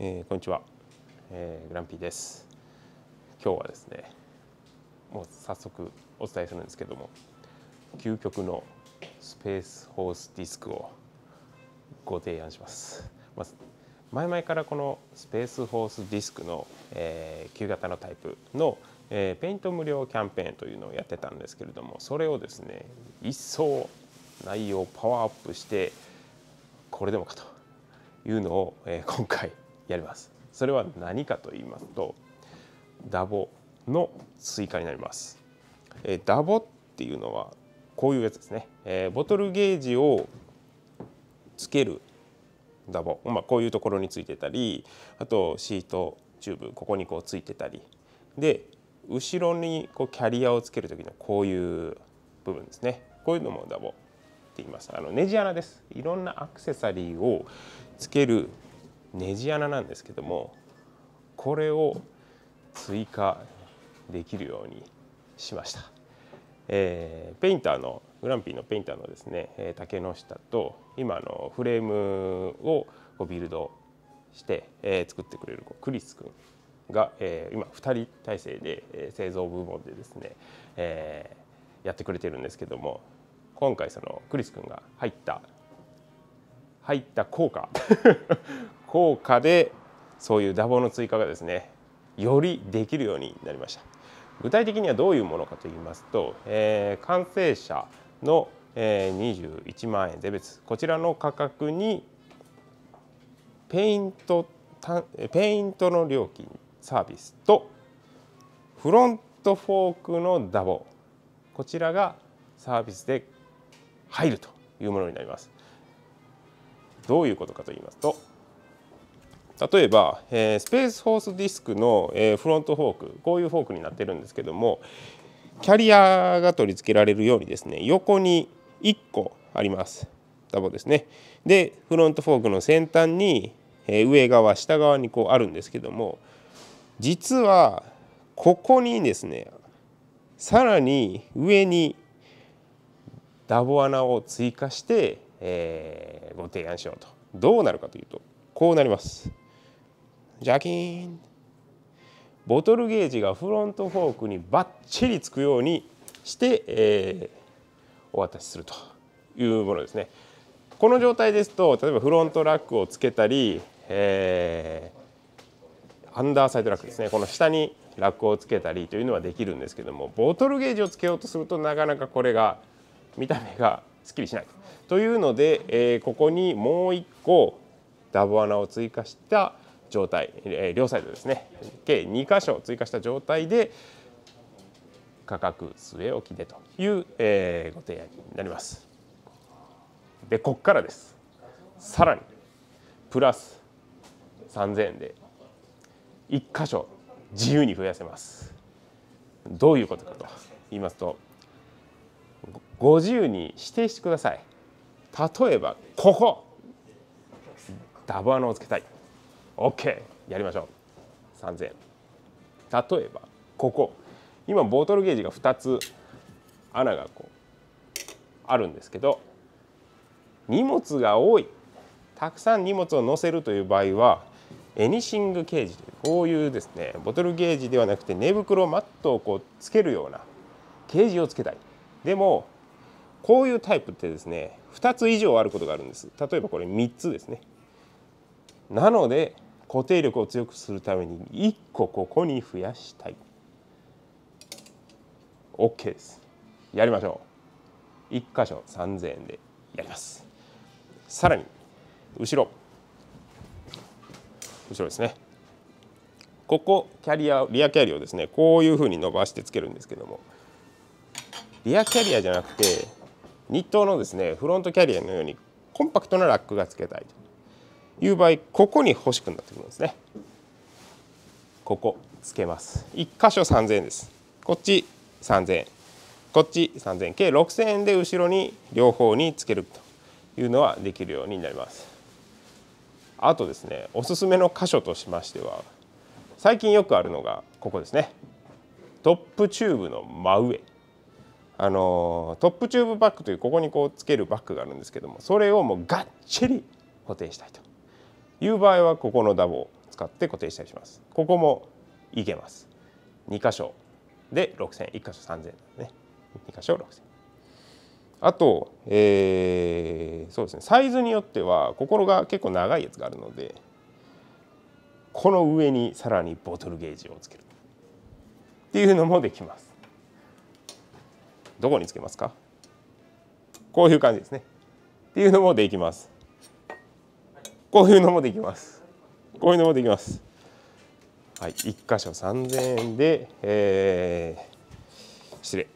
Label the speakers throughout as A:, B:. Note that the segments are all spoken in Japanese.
A: えー、こんにちは、えー、グランピーです今日はですねもう早速お伝えするんですけども究極のスペースホースディスクをご提案します、まあ、前々からこのスペースホースディスクの、えー、旧型のタイプの、えー、ペイント無料キャンペーンというのをやってたんですけれどもそれをですね一層内容をパワーアップしてこれでもかというのを、えー、今回やりますそれは何かと言いますとダボの追加になります、えダボっていうのはこういうやつですね、えー、ボトルゲージをつけるダボ、まあ、こういうところについてたりあとシートチューブここにこうついてたりで後ろにこうキャリアをつける時のこういう部分ですねこういうのもダボって言いますあのネジ穴ですいろんなアクセサリーをつけるネジ穴なんですけどもこれを追加できるようにしました、えー、ペインターのグランピーのペインターのですね竹の下と今のフレームをこうビルドして、えー、作ってくれるクリス君が、えー、今2人体制で、えー、製造部門でですね、えー、やってくれてるんですけども今回そのクリス君が入った入った効果効果でそういうダボの追加がですねよりできるようになりました具体的にはどういうものかと言いますと、えー、完成車の、えー、21万円税別こちらの価格にペイントペイントの料金サービスとフロントフォークのダボこちらがサービスで入るというものになります。どういうことかと言いますと例えば、えー、スペースホースディスクの、えー、フロントフォークこういうフォークになってるんですけどもキャリアが取り付けられるようにですね横に1個ありますダボですねでフロントフォークの先端に、えー、上側下側にこうあるんですけども実はここにですねさらに上にダボ穴を追加して、えー、ご提案しようとどうなるかというとこうなります。ジャキーンボトルゲージがフロントフォークにばっちりつくようにして、えー、お渡しするというものですね。この状態ですと例えばフロントラックをつけたり、えー、アンダーサイドラックですねこの下にラックをつけたりというのはできるんですけどもボトルゲージをつけようとするとなかなかこれが見た目がすっきりしないというので、えー、ここにもう1個ダボ穴を追加した状態、えー、両サイドですね計2箇所追加した状態で価格据え置きでという、えー、ご提案になります。でここからですさらにプラス3000円で1箇所自由に増やせますどういうことかと言いますとご自由に指定してください例えばここダブ穴をつけたい OK やりましょう3000例えばここ今ボトルゲージが2つ穴がこうあるんですけど荷物が多いたくさん荷物を載せるという場合はエニシングケージというこういうですねボトルゲージではなくて寝袋マットをこうつけるようなケージをつけたいでもこういうタイプってですね2つ以上あることがあるんです例えばこれ3つですねなので固定力を強くするために1個ここに増やしたい OK ですやりましょう1箇所3000円でやりますさらに後ろ後ろですねここキャリアリアキャリアをですねこういうふうに伸ばしてつけるんですけどもリアキャリアじゃなくて日東のですねフロントキャリアのようにコンパクトなラックがつけたいという場合ここに欲しくなってくるんですねここつけます1箇所3 0円ですこっち3 0円こっち3 0円計6 0円で後ろに両方につけるというのはできるようになりますあとですねおすすめの箇所としましては最近よくあるのがここですねトップチューブの真上あのトップチューブバッグというここにこうつけるバッグがあるんですけどもそれをもうがっちり固定したいという場合はここのダボを使って固定したりします。ここもいけます。2箇所で6000、1箇所3000ね。2箇所6000。あと、えー、そうですね、サイズによっては、心が結構長いやつがあるので、この上にさらにボトルゲージをつけるっていうのもできます。どこにつけますかこういう感じですね。っていうのもできます。こういうのもできますこういうのもできますはい一箇所三千円で、えー、失礼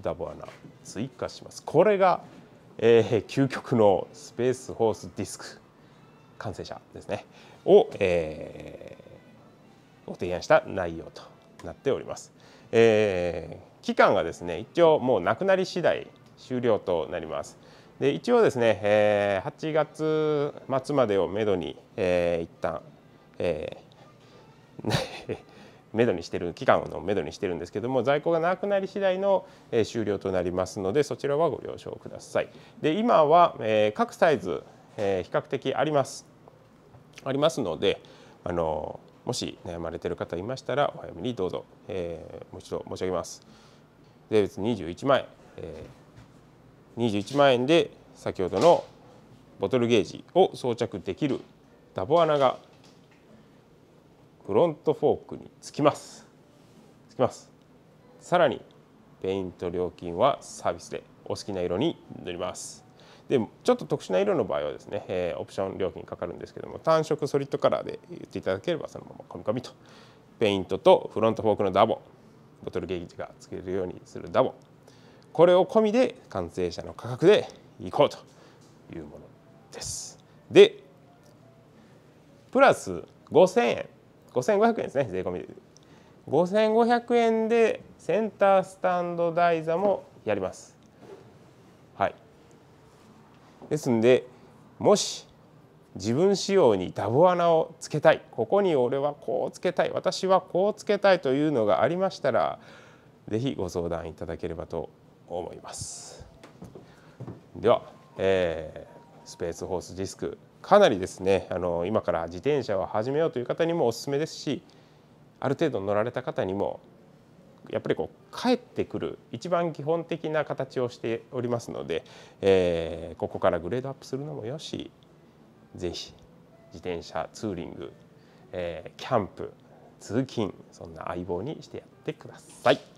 A: ダボ穴追加しますこれが、えー、究極のスペースホースディスク完成車ですねを、えー、ご提案した内容となっております、えー、期間がですね一応もうなくなり次第終了となりますで一応ですね、えー、8月末までをめどに、えー、一旦、えー、めどにしてる期間のめどにしてるんですけども在庫がなくなり次第の、えー、終了となりますのでそちらはご了承ください。で今は、えー、各サイズ、えー、比較的あります。ありますのであのもし悩まれている方いましたらお早めにどうぞ、えー、もう一度申し上げます。税別21万円、えー21万円で先ほどのボトルゲージを装着できるダボ穴がフロントフォークにつきますつきますさらにペイント料金はサービスでお好きな色に塗りますでちょっと特殊な色の場合はですね、えー、オプション料金かかるんですけども単色ソリッドカラーで言っていただければそのままコミコミとペイントとフロントフォークのダボボトルゲージがつけるようにするダボこれを込みで完成車の価格でいこうというものです。でプラス5000円5500円ですね税込みで5500円でセンタースタンド台座もやります。はい、ですんでもし自分仕様にダボ穴をつけたいここに俺はこうつけたい私はこうつけたいというのがありましたら是非ご相談いただければと思いますでは、えー、スペースホースディスクかなりですねあの今から自転車を始めようという方にもおすすめですしある程度乗られた方にもやっぱりこう帰ってくる一番基本的な形をしておりますので、えー、ここからグレードアップするのもよし是非自転車ツーリング、えー、キャンプ通勤そんな相棒にしてやってください。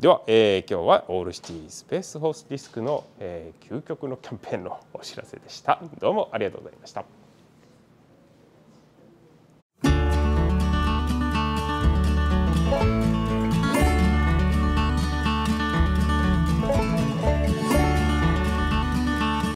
A: では、えー、今日はオールシティスペースホースディスクの、えー、究極のキャンペーンのお知らせでした。どうもありがとうございました。